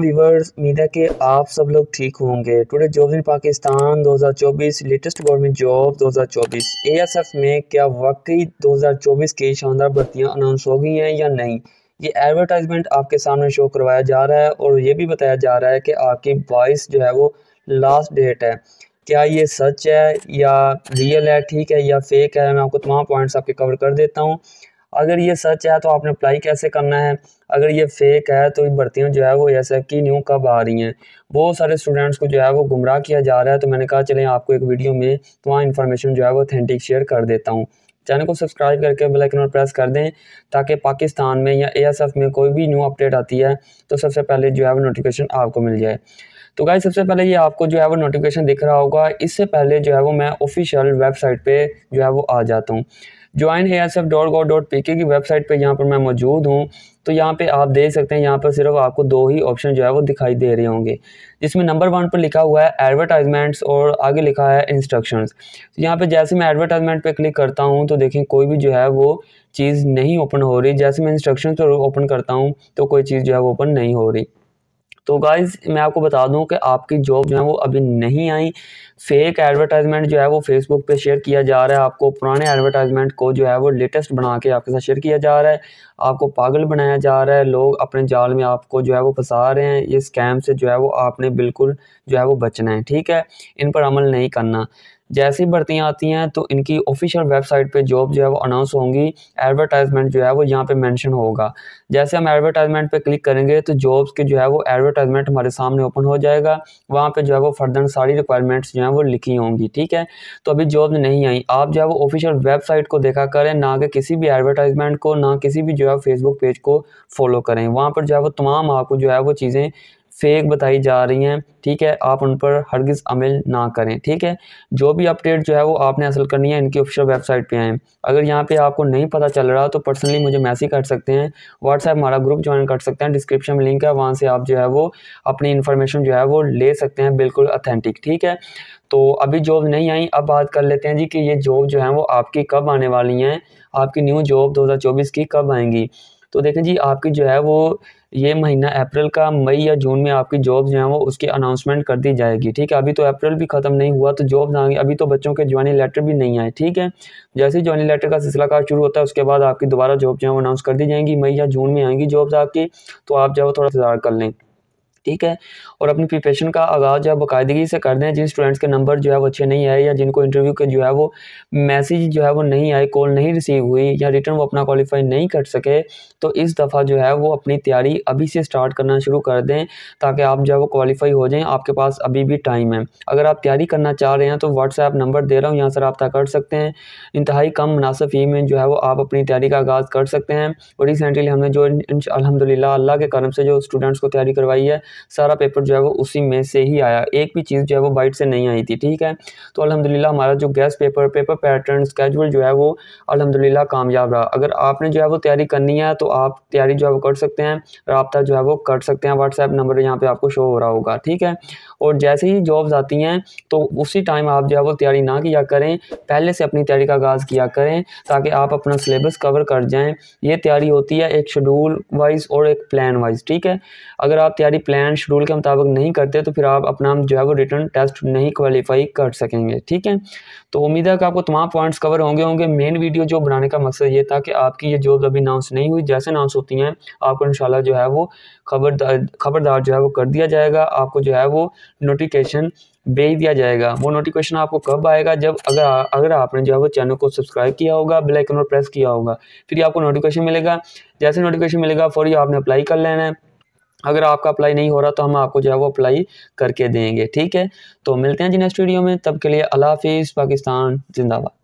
viewers उम्मीद है कि आप सब लोग ठीक होंगे today job in Pakistan 2024 latest government job 2024 ASF में क्या वाकई 2024 की शानदार भर्तियां अनाउंस हो गई हैं या नहीं ये एडवर्टाइजमेंट आपके सामने शो करवाया जा रहा है और ये भी बताया जा रहा है कि आपकी वॉइस जो है वो लास्ट डेट है क्या ये सच है या रियल है ठीक है या फेक है मैं आपको तमाम पॉइंट्स आपके कवर कर देता हूँ अगर ये सच है तो आपने अप्लाई कैसे करना है अगर ये फेक है तो ये भर्तियाँ जो है वो एस एफ की न्यू कब आ रही हैं बहुत सारे स्टूडेंट्स को जो है वो गुमराह किया जा रहा है तो मैंने कहा चलें आपको एक वीडियो में तो वहाँ इन्फॉर्मेशन जो है वो अथेंटिक शेयर कर देता हूँ चैनल को सब्सक्राइब करके बेल आइकन और प्रेस कर दें ताकि पाकिस्तान में या एएसएफ में कोई भी न्यू अपडेट आती है तो सबसे पहले जो है वो नोटिफिकेशन आपको मिल जाए तो गाइस सबसे पहले ये आपको जो है वो नोटिफिकेशन दिख रहा होगा इससे पहले जो है वो मैं ऑफिशियल वेबसाइट पे जो है वो आ जाता हूँ join A S F dot go dot P K की वेबसाइट पे यहाँ पर मैं मौजूद हूँ तो यहाँ पे आप देख सकते हैं यहाँ पर सिर्फ आपको दो ही ऑप्शन जो है वो दिखाई दे रहे होंगे जिसमें नंबर वन पर लिखा हुआ है एडवर्टाइजमेंट्स और आगे लिखा है इंस्ट्रक्शंस तो यहाँ पे जैसे मैं एडवर्टाइजमेंट पे क्लिक करता हूँ तो देखें कोई भी जो है वो चीज़ नहीं ओपन हो रही जैसे मैं इंस्ट्रक्शन पर ओपन करता हूँ तो कोई चीज़ जो है वो ओपन नहीं हो रही तो गाइज़ मैं आपको बता दूं कि आपकी जॉब जो है वो अभी नहीं आई फेक एडवर्टाइजमेंट जो है वो फेसबुक पे शेयर किया जा रहा है आपको पुराने एडवर्टाइजमेंट को जो है वो लेटेस्ट बना के आपके साथ शेयर किया जा रहा है आपको पागल बनाया जा रहा है लोग अपने जाल में आपको जो है वो फंसा रहे हैं ये स्कैम से जो है वो आपने बिल्कुल जो है वो बचना है ठीक है इन पर अमल नहीं करना जैसी भर्तियाँ आती हैं तो इनकी ऑफिशियल वेबसाइट पे जॉब जो है वो अनाउंस होंगी एडवर्टाइजमेंट जो है वो यहाँ पे मेंशन होगा जैसे हम एडवर्टाइजमेंट पे क्लिक करेंगे तो जॉब्स के जो है वो एडवर्टाइजमेंट हमारे सामने ओपन हो जाएगा वहाँ पे जो है वो फर्दर सारी रिक्वायरमेंट्स जो है वो लिखी होंगी ठीक है तो अभी जॉब नहीं आई आप जो है वो ऑफिशियल वेबसाइट को देखा करें ना कि किसी भी एडवर्टाइजमेंट को ना किसी भी जो है फेसबुक पेज को फॉलो करें वहाँ पर जो है वो तमाम आपको जो है वो चीज़ें फेक बताई जा रही हैं ठीक है आप उन पर हरगिज़ अमल ना करें ठीक है जो भी अपडेट जो है वो आपने हासिल करनी है इनकी ऑफिशियल वेबसाइट पे आएँ अगर यहाँ पे आपको नहीं पता चल रहा तो पर्सनली मुझे मैसेज कर सकते हैं व्हाट्सएप हमारा ग्रुप ज्वाइन कर सकते हैं डिस्क्रिप्शन में लिंक है वहाँ से आप जो है वो अपनी इन्फॉर्मेशन जो है वो ले सकते हैं बिल्कुल अथेंटिक ठीक है तो अभी जॉब नहीं आई अब बात कर लेते हैं जी कि ये जॉब जो है वो आपकी कब आने वाली हैं आपकी न्यू जॉब 2024 की कब आएंगी तो देखें जी आपकी जो है वो ये महीना अप्रैल का मई या जून में आपकी जॉब जो है वो उसकी अनाउंसमेंट कर दी जाएगी ठीक है अभी तो अप्रैल भी ख़त्म नहीं हुआ तो जॉब आएंगे अभी तो बच्चों के ज्वाइनिंग लेटर भी नहीं आए ठीक है जैसे ही ज्वाइनिंग लेटर का सिलसिला कार्य शुरू होता है उसके बाद आपकी दोबारा जॉब जो है वो अनाउंस कर दी जाएंगी मई या जून में आएंगी जॉब्स आपकी तो आप जो है थोड़ा इंतजार कर लें ठीक है और अपनी प्रिपरेशन का आगाज़ जो है बाकायदगी से कर दें जिन स्टूडेंट्स के नंबर जो है वो अच्छे नहीं आए या जिनको इंटरव्यू के जो है वो मैसेज जो है वो नहीं आए कॉल नहीं रिसीव हुई या रिटर्न वो अपना क्वालिफाई नहीं कर सके तो इस दफ़ा जो है वो अपनी तैयारी अभी से स्टार्ट करना शुरू कर दें ताकि आप जो है वो क्वालिफाई हो जाएँ आपके पास अभी भी टाइम है अगर आप तैयारी करना चाह रहे हैं तो व्हाट्सएप नंबर दे रहा हूँ यहाँ से रबता कर सकते हैं इंतहाई कम मुनासिब फी में जो है वो आप अपनी तैयारी का आगाज़ कर सकते हैं और रिसेंटली हमने जो अलहमदिल्ला अल्लाह के करम से जो स्टूडेंट्स को तैयारी करवाई है सारा पेपर जो है वो उसी में से ही आया एक भी चीज़ जो है वो बाइट से नहीं आई थी ठीक है तो अलहमदिल्ला हमारा जो guess paper paper pattern schedule जो है वो अलहमदिल्ला कामयाब रहा अगर आपने जो है वो तैयारी करनी है तो आप तैयारी जो है वो कर सकते हैं रबता जो है वो कर सकते हैं व्हाट्सएप नंबर यहाँ पर आपको शो हो रहा होगा ठीक है और जैसे ही जॉब्स आती हैं तो उसी टाइम आप जो है वो तैयारी ना किया करें पहले से अपनी तैयारी का आगाज़ किया करें ताकि आप अपना सिलेबस कवर कर जाएं ये तैयारी होती है एक शेड्यूल वाइज और एक प्लान वाइज ठीक है अगर आप तैयारी प्लान बैंड शेड्यूल के मुताबिक नहीं करते तो फिर आप अपना जो है वो रिटर्न टेस्ट नहीं क्वालिफाई कर सकेंगे ठीक है तो उम्मीद है कि आपको तमाम पॉइंट्स कवर होंगे होंगे मेन वीडियो जो बनाने का मकसद ये था कि आपकी ये जॉब अभी अनाउंस नहीं हुई जैसे अनाउंस होती हैं आपको इन जो है वो खबरदार खबरदार जो है वो कर दिया जाएगा आपको जो है वो नोटिफिकेशन भेज दिया जाएगा वो नोटिफिकेशन आपको कब आएगा जब अगर अगर आपने जो है वो चैनल को सब्सक्राइब किया होगा बेल आइकन पर प्रेस किया होगा फिर आपको नोटिफिकेशन मिलेगा जैसे नोटिफिकेशन मिलेगा फॉर यू आपने अप्लाई कर लेना है अगर आपका अप्लाई नहीं हो रहा तो हम आपको जो है वो अप्लाई करके देंगे ठीक है तो मिलते हैं जी नेक्स्ट वीडियो में तब के लिए अल्लाह हाफिज़ पाकिस्तान जिंदाबाद